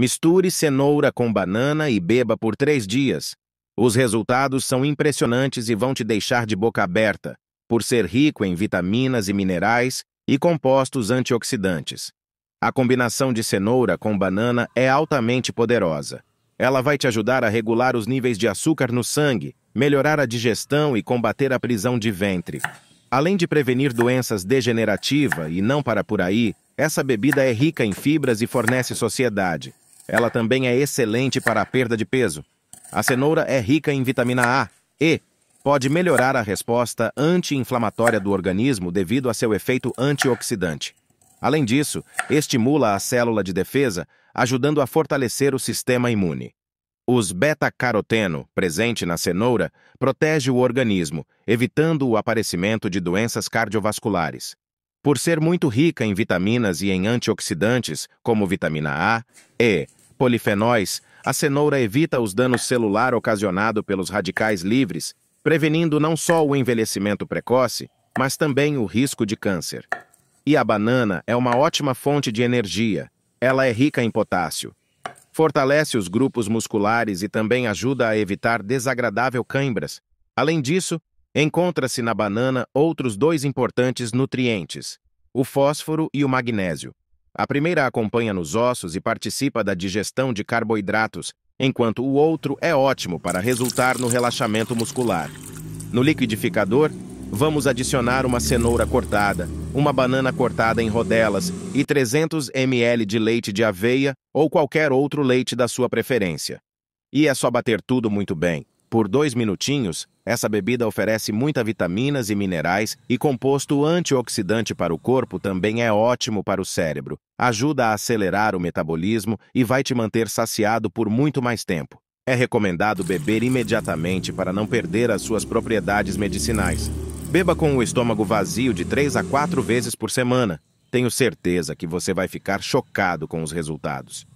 Misture cenoura com banana e beba por três dias. Os resultados são impressionantes e vão te deixar de boca aberta, por ser rico em vitaminas e minerais e compostos antioxidantes. A combinação de cenoura com banana é altamente poderosa. Ela vai te ajudar a regular os níveis de açúcar no sangue, melhorar a digestão e combater a prisão de ventre. Além de prevenir doenças degenerativas e não para por aí, essa bebida é rica em fibras e fornece sociedade. Ela também é excelente para a perda de peso. A cenoura é rica em vitamina A e pode melhorar a resposta anti-inflamatória do organismo devido a seu efeito antioxidante. Além disso, estimula a célula de defesa, ajudando a fortalecer o sistema imune. Os beta-caroteno, presente na cenoura, protege o organismo, evitando o aparecimento de doenças cardiovasculares. Por ser muito rica em vitaminas e em antioxidantes, como vitamina A, E, polifenóis, a cenoura evita os danos celular ocasionados pelos radicais livres, prevenindo não só o envelhecimento precoce, mas também o risco de câncer. E a banana é uma ótima fonte de energia. Ela é rica em potássio. Fortalece os grupos musculares e também ajuda a evitar desagradável cãibras. Além disso, encontra-se na banana outros dois importantes nutrientes, o fósforo e o magnésio. A primeira acompanha nos ossos e participa da digestão de carboidratos, enquanto o outro é ótimo para resultar no relaxamento muscular. No liquidificador, vamos adicionar uma cenoura cortada, uma banana cortada em rodelas e 300 ml de leite de aveia ou qualquer outro leite da sua preferência. E é só bater tudo muito bem. Por dois minutinhos, essa bebida oferece muitas vitaminas e minerais e composto antioxidante para o corpo também é ótimo para o cérebro. Ajuda a acelerar o metabolismo e vai te manter saciado por muito mais tempo. É recomendado beber imediatamente para não perder as suas propriedades medicinais. Beba com o estômago vazio de 3 a 4 vezes por semana. Tenho certeza que você vai ficar chocado com os resultados.